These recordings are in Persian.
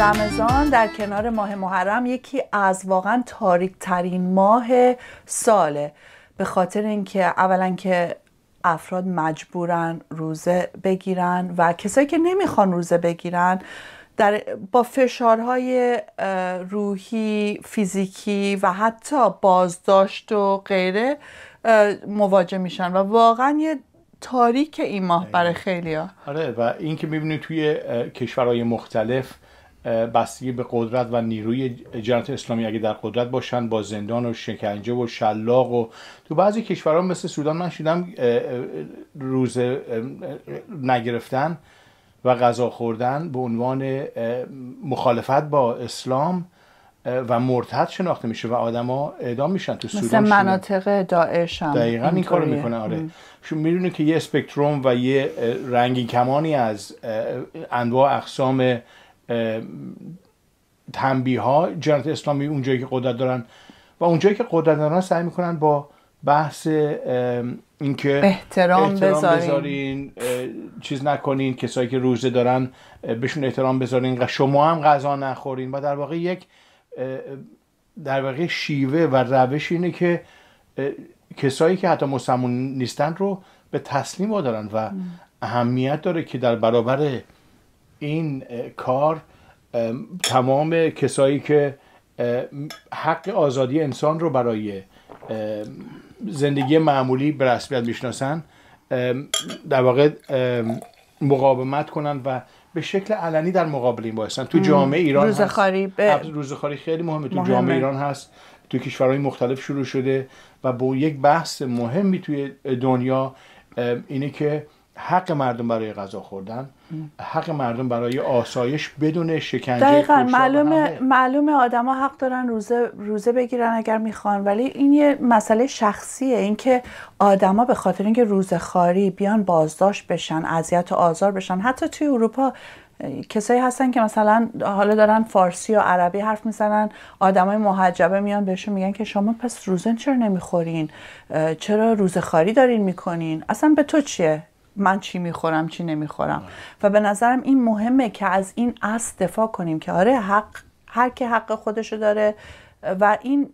رمضان در کنار ماه محرم یکی از واقعا تاریک ترین ماه ساله به خاطر اینکه اولا که افراد مجبورن روزه بگیرن و کسایی که نمیخوان روزه بگیرن در با فشارهای روحی، فیزیکی و حتی بازداشت و غیره مواجه میشن و واقعا یه تاریک این ماه برای خیلی ها. آره و این که میبینید توی کشورهای مختلف بستگی به قدرت و نیروی جنت اسلامی اگه در قدرت باشن با زندان و شکنجه و شلاق و تو بعضی کشورها مثل سودان من روز نگرفتن و غذا خوردن به عنوان مخالفت با اسلام و مرتد شناخته میشه و آدما اعدام میشن تو سودان مثل مناطق داعش هم دقیقا این, این کارو میکنه آره که یه اسپکتروم و یه رنگی کمانی از انواع اقسام تنبیه ها جنرات اسلامی اونجایی که قدرت دارن و اونجایی که قدرت دارن سعی میکنن با بحث اینکه احترام, احترام بذارین, چیز نکنین کسایی که روزه دارن بهشون احترام بذارین شما هم غذا نخورین و در واقع یک در واقع شیوه و روش اینه که کسایی که حتی مسلمون نیستن رو به تسلیم دارن و اهمیت داره که در برابر این کار تمام کسایی که حق آزادی انسان رو برای زندگی معمولی به رسمیت میشناسن در واقع مقاومت کنن و به شکل علنی در مقابل این بایستن تو جامعه ایران روزخاری روزخاری خیلی مهمه تو جامعه ایران هست تو کشورهای مختلف شروع شده و با یک بحث مهمی توی دنیا اینه که حق مردم برای غذا خوردن حق مردم برای آسایش بدون شکنجه دقیقا معلومه, معلومه آدما حق دارن روزه, روزه بگیرن اگر میخوان ولی این یه مسئله شخصیه اینکه آدما به خاطر اینکه روزه خاری بیان بازداشت بشن اذیت و آزار بشن حتی توی اروپا کسایی هستن که مثلا حالا دارن فارسی و عربی حرف میزنن آدمای محجبه میان بهشون میگن که شما پس روزن چرا نمیخورین چرا روزخاری دارین میکنین اصلا به تو چیه من چی میخورم چی نمیخورم و به نظرم این مهمه که از این اصل دفاع کنیم که آره حق هر که حق خودشو داره و این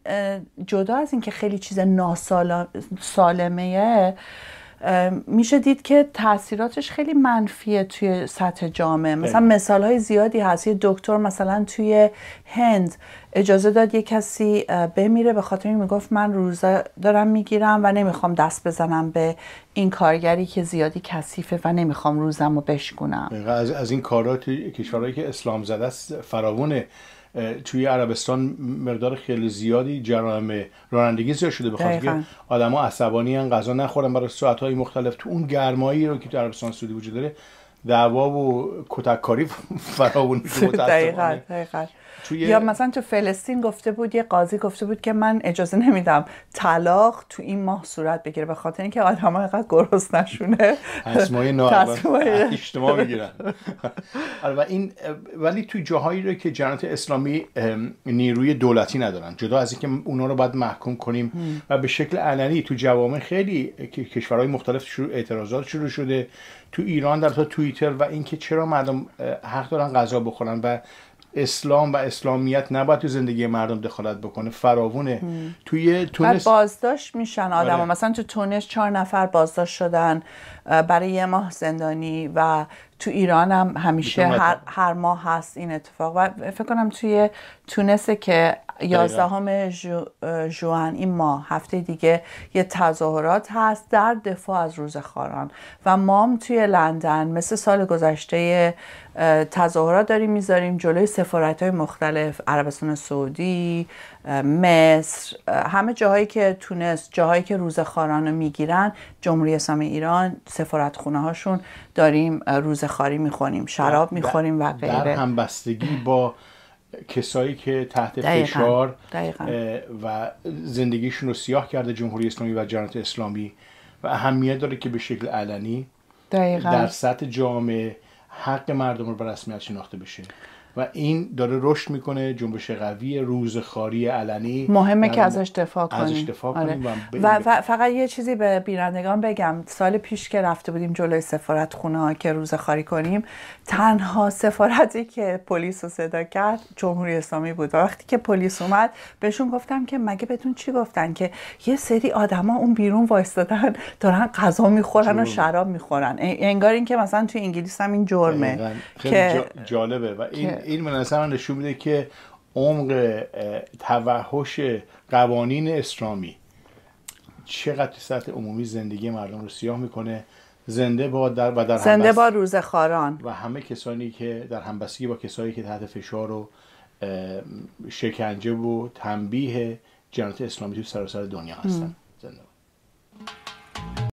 جدا از اینکه خیلی چیز ناسالمه میشه دید که تاثیراتش خیلی منفیه توی سطح جامعه مثلا مثال های زیادی هست یه دکتر مثلا توی هند اجازه داد یه کسی بمیره به خاطر این میگفت من روزه دارم میگیرم و نمیخوام دست بزنم به این کارگری که زیادی کثیفه و نمیخوام روزم رو بشکنم. از, از این توی کشورهایی که اسلام زده است فراونه توی عربستان مقدار خیلی زیادی جرائم رانندگی زیاد شده بخاطر که آدما عصبانی ان غذا نخورن برای های مختلف تو اون گرمایی رو که تو عربستان سعودی وجود داره دعوا و کتککاری فراوون دقیقا یا مثلا تو فلسطین گفته بود یه قاضی گفته بود که من اجازه نمیدم طلاق تو این ماه صورت بگیره به خاطر اینکه آدم ها اینقدر گرست نشونه تصمای اجتماع میگیرن آره، و ولی تو جاهایی رو که جنات اسلامی نیروی دولتی ندارن جدا از اینکه اونا رو باید محکوم کنیم و به شکل علنی تو جوامع خیلی کشورهای مختلف شروع اعتراضات شروع شده تو ایران در تو توییتر و اینکه چرا مردم حق دارن غذا بخورن و اسلام و اسلامیت نباید تو زندگی مردم دخالت بکنه فراوونه توی تونس بازداشت میشن آدم آره. مثلا تو تونس چهار نفر بازداشت شدن برای یه ماه زندانی و تو ایران هم همیشه هر, هر ماه هست این اتفاق و فکر کنم توی تونسه که 11 جو، جوان این ماه هفته دیگه یه تظاهرات هست در دفاع از روزخاران و مام توی لندن مثل سال گذشته تظاهرات داریم میذاریم جلوی سفارت های مختلف عربستان سعودی مصر همه جاهایی که تونست جاهایی که روزخاران رو میگیرن جمهوری اسلامی ایران سفارت خونه هاشون داریم روزخاری میخوریم شراب میخوریم و غیره در همبستگی با کسایی که تحت فشار و زندگیشون رو سیاه کرده جمهوری اسلامی و جنات اسلامی و اهمیت داره که به شکل علنی در سطح جامعه حق مردم رو به رسمیت شناخته بشه و این داره رشد میکنه جنبش قوی خاری علنی مهمه که ازش دفاع کنیم ازش دفاع آره. و, فقط یه چیزی به بینندگان بگم سال پیش که رفته بودیم جلوی سفارت خونه ها که خاری کنیم تنها سفارتی که پلیس رو صدا کرد جمهوری اسلامی بود و وقتی که پلیس اومد بهشون گفتم که مگه بهتون چی گفتن که یه سری آدما اون بیرون وایستادن دارن غذا میخورن و شراب میخورن انگار اینکه مثلا تو انگلیس هم این جرمه که جالبه و این این به نظر نشون میده که عمق توحش قوانین اسلامی چقدر سطح عمومی زندگی مردم رو سیاه میکنه زنده با در و در زنده با خاران و همه کسانی که در همبستگی با کسانی که تحت فشار و شکنجه و تنبیه جنات اسلامی تو سراسر دنیا هستن زنده